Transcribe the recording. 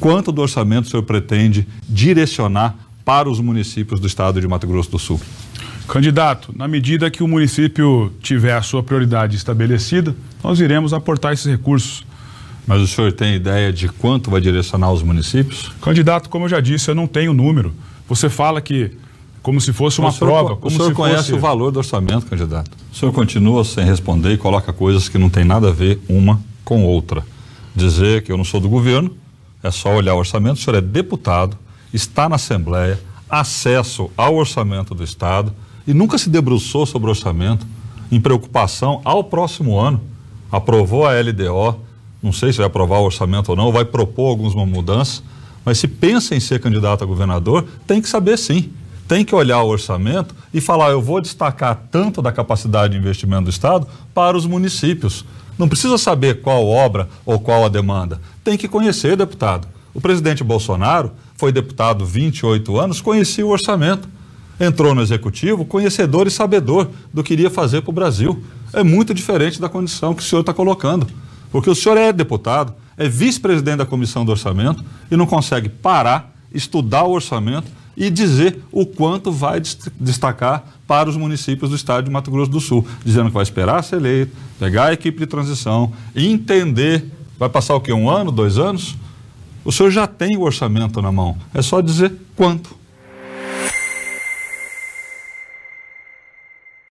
quanto do orçamento o senhor pretende direcionar para os municípios do estado de Mato Grosso do Sul? Candidato, na medida que o município tiver a sua prioridade estabelecida, nós iremos aportar esses recursos. Mas o senhor tem ideia de quanto vai direcionar aos municípios? Candidato, como eu já disse, eu não tenho número. Você fala que como se fosse uma o senhor, prova. o senhor conhece fosse... o valor do orçamento, candidato. O senhor continua sem responder e coloca coisas que não tem nada a ver uma com outra. Dizer que eu não sou do governo é só olhar o orçamento. O senhor é deputado, está na Assembleia, acesso ao orçamento do Estado e nunca se debruçou sobre o orçamento em preocupação ao próximo ano. Aprovou a LDO, não sei se vai aprovar o orçamento ou não, vai propor algumas mudanças, mas se pensa em ser candidato a governador, tem que saber sim. Tem que olhar o orçamento e falar: eu vou destacar tanto da capacidade de investimento do Estado para os municípios. Não precisa saber qual obra ou qual a demanda. Tem que conhecer, deputado. O presidente Bolsonaro foi deputado 28 anos, conhecia o orçamento. Entrou no executivo conhecedor e sabedor do que iria fazer para o Brasil. É muito diferente da condição que o senhor está colocando. Porque o senhor é deputado, é vice-presidente da comissão do orçamento e não consegue parar, estudar o orçamento e dizer o quanto vai destacar para os municípios do estado de Mato Grosso do Sul, dizendo que vai esperar ser eleito, pegar a equipe de transição, entender, vai passar o quê? Um ano, dois anos? O senhor já tem o orçamento na mão, é só dizer quanto.